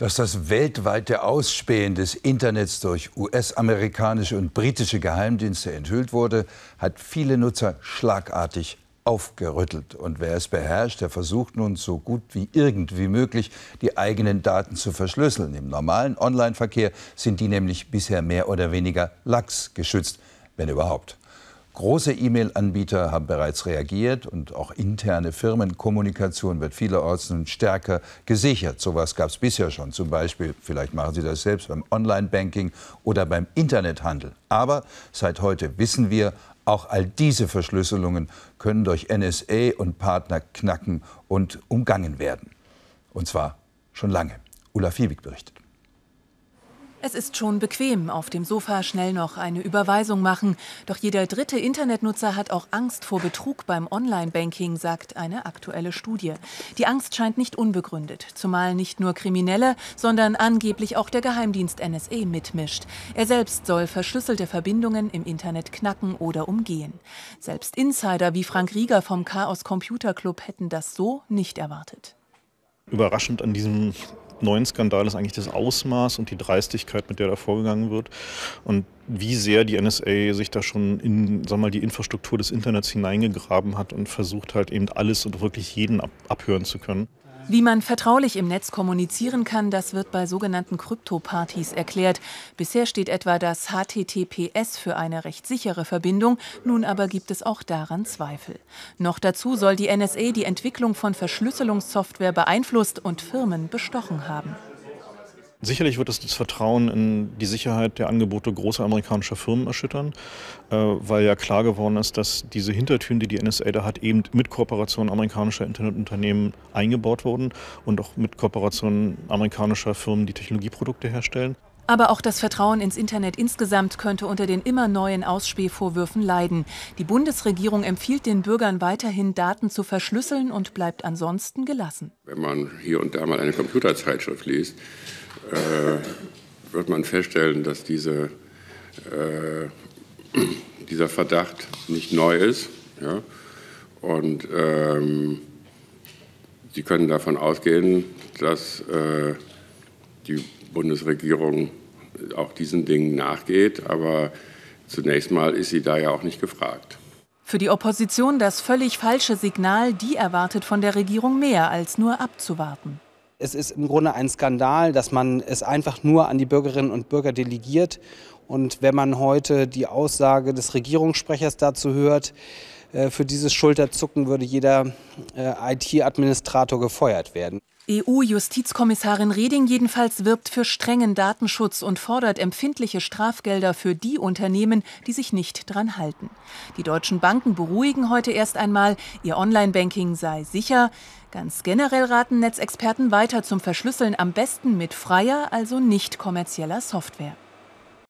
dass das weltweite Ausspähen des Internets durch US-amerikanische und britische Geheimdienste enthüllt wurde, hat viele Nutzer schlagartig aufgerüttelt. Und wer es beherrscht, der versucht nun so gut wie irgendwie möglich, die eigenen Daten zu verschlüsseln. Im normalen Online-Verkehr sind die nämlich bisher mehr oder weniger lax geschützt, wenn überhaupt. Große E-Mail-Anbieter haben bereits reagiert und auch interne Firmenkommunikation wird vielerorts nun stärker gesichert. Sowas gab es bisher schon, zum Beispiel, vielleicht machen Sie das selbst beim Online-Banking oder beim Internethandel. Aber seit heute wissen wir, auch all diese Verschlüsselungen können durch NSA und Partner knacken und umgangen werden. Und zwar schon lange. Ulla Fiebig berichtet. Es ist schon bequem, auf dem Sofa schnell noch eine Überweisung machen. Doch jeder dritte Internetnutzer hat auch Angst vor Betrug beim Online-Banking, sagt eine aktuelle Studie. Die Angst scheint nicht unbegründet, zumal nicht nur Kriminelle, sondern angeblich auch der Geheimdienst NSE mitmischt. Er selbst soll verschlüsselte Verbindungen im Internet knacken oder umgehen. Selbst Insider wie Frank Rieger vom Chaos Computer Club hätten das so nicht erwartet überraschend an diesem neuen Skandal ist eigentlich das Ausmaß und die Dreistigkeit, mit der da vorgegangen wird und wie sehr die NSA sich da schon in sag mal, die Infrastruktur des Internets hineingegraben hat und versucht halt eben alles und wirklich jeden ab abhören zu können. Wie man vertraulich im Netz kommunizieren kann, das wird bei sogenannten Krypto-Partys erklärt. Bisher steht etwa das HTTPS für eine recht sichere Verbindung, nun aber gibt es auch daran Zweifel. Noch dazu soll die NSA die Entwicklung von Verschlüsselungssoftware beeinflusst und Firmen bestochen haben. Sicherlich wird es das Vertrauen in die Sicherheit der Angebote großer amerikanischer Firmen erschüttern, äh, weil ja klar geworden ist, dass diese Hintertüren, die die NSA da hat, eben mit Kooperationen amerikanischer Internetunternehmen eingebaut wurden und auch mit Kooperationen amerikanischer Firmen, die Technologieprodukte herstellen. Aber auch das Vertrauen ins Internet insgesamt könnte unter den immer neuen Ausspähvorwürfen leiden. Die Bundesregierung empfiehlt den Bürgern weiterhin, Daten zu verschlüsseln und bleibt ansonsten gelassen. Wenn man hier und da mal eine Computerzeitschrift liest, äh, wird man feststellen, dass diese, äh, dieser Verdacht nicht neu ist. Ja? Und ähm, Sie können davon ausgehen, dass äh, die Bundesregierung auch diesen Dingen nachgeht. Aber zunächst mal ist sie da ja auch nicht gefragt. Für die Opposition das völlig falsche Signal, die erwartet von der Regierung mehr als nur abzuwarten. Es ist im Grunde ein Skandal, dass man es einfach nur an die Bürgerinnen und Bürger delegiert. Und wenn man heute die Aussage des Regierungssprechers dazu hört, äh, für dieses Schulterzucken würde jeder äh, IT-Administrator gefeuert werden. EU-Justizkommissarin Reding jedenfalls wirbt für strengen Datenschutz und fordert empfindliche Strafgelder für die Unternehmen, die sich nicht dran halten. Die deutschen Banken beruhigen heute erst einmal, ihr Online-Banking sei sicher. Ganz generell raten Netzexperten weiter zum Verschlüsseln am besten mit freier, also nicht kommerzieller Software.